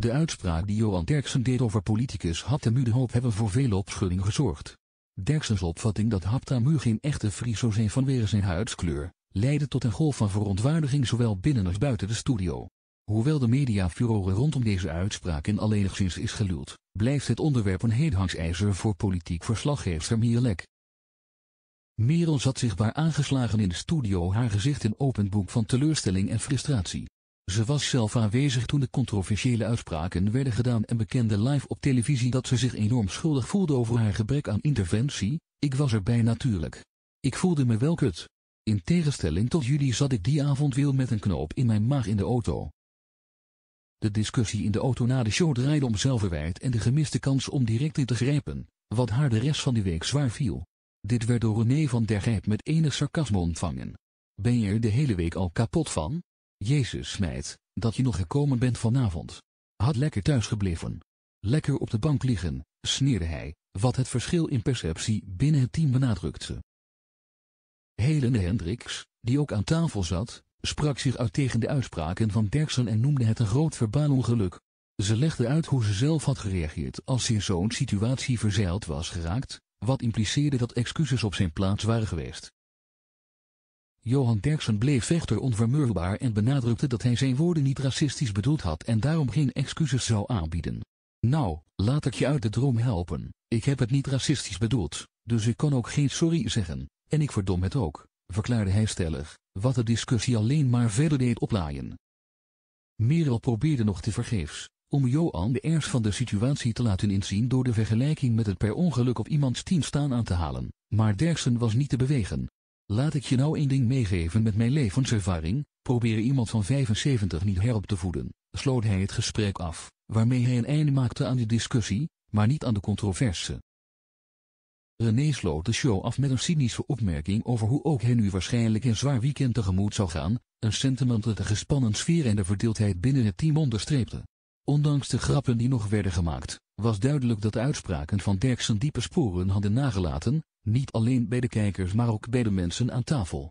De uitspraak die Johan Derksen deed over politicus Hattamu de Hoop hebben voor veel opschudding gezorgd. Derksens opvatting dat Mu geen echte Fries zou zijn vanwege zijn huidskleur, leidde tot een golf van verontwaardiging zowel binnen als buiten de studio. Hoewel de media furore rondom deze uitspraak in alleenigszins is geluwd, blijft het onderwerp een heethangsijzer voor politiek verslaggever Mierlek. Merel zat zichtbaar aangeslagen in de studio haar gezicht in open boek van teleurstelling en frustratie. Ze was zelf aanwezig toen de controversiële uitspraken werden gedaan en bekende live op televisie dat ze zich enorm schuldig voelde over haar gebrek aan interventie, ik was erbij natuurlijk. Ik voelde me wel kut. In tegenstelling tot jullie zat ik die avond wel met een knoop in mijn maag in de auto. De discussie in de auto na de show draaide om zelfverwijt en de gemiste kans om direct in te grijpen, wat haar de rest van de week zwaar viel. Dit werd door René van der Gijp met enig sarcasme ontvangen. Ben je er de hele week al kapot van? Jezus smijt dat je nog gekomen bent vanavond. Had lekker thuis gebleven. Lekker op de bank liggen, sneerde hij, wat het verschil in perceptie binnen het team benadrukte. Helene Hendricks, die ook aan tafel zat, sprak zich uit tegen de uitspraken van Derksen en noemde het een groot verbaal ongeluk. Ze legde uit hoe ze zelf had gereageerd als ze in zo'n situatie verzeild was geraakt, wat impliceerde dat excuses op zijn plaats waren geweest. Johan Derksen bleef vechter onvermurwbaar en benadrukte dat hij zijn woorden niet racistisch bedoeld had en daarom geen excuses zou aanbieden. Nou, laat ik je uit de droom helpen, ik heb het niet racistisch bedoeld, dus ik kan ook geen sorry zeggen, en ik verdom het ook, verklaarde hij stellig, wat de discussie alleen maar verder deed oplaaien. Merel probeerde nog te vergeefs, om Johan de ernst van de situatie te laten inzien door de vergelijking met het per ongeluk op iemands tien staan aan te halen, maar Derksen was niet te bewegen. Laat ik je nou één ding meegeven met mijn levenservaring, probeer iemand van 75 niet herop te voeden, sloot hij het gesprek af, waarmee hij een einde maakte aan de discussie, maar niet aan de controverse. René sloot de show af met een cynische opmerking over hoe ook hij nu waarschijnlijk een zwaar weekend tegemoet zou gaan, een sentiment dat de gespannen sfeer en de verdeeldheid binnen het team onderstreepte. Ondanks de grappen die nog werden gemaakt, was duidelijk dat de uitspraken van Derksen diepe sporen hadden nagelaten, niet alleen bij de kijkers maar ook bij de mensen aan tafel.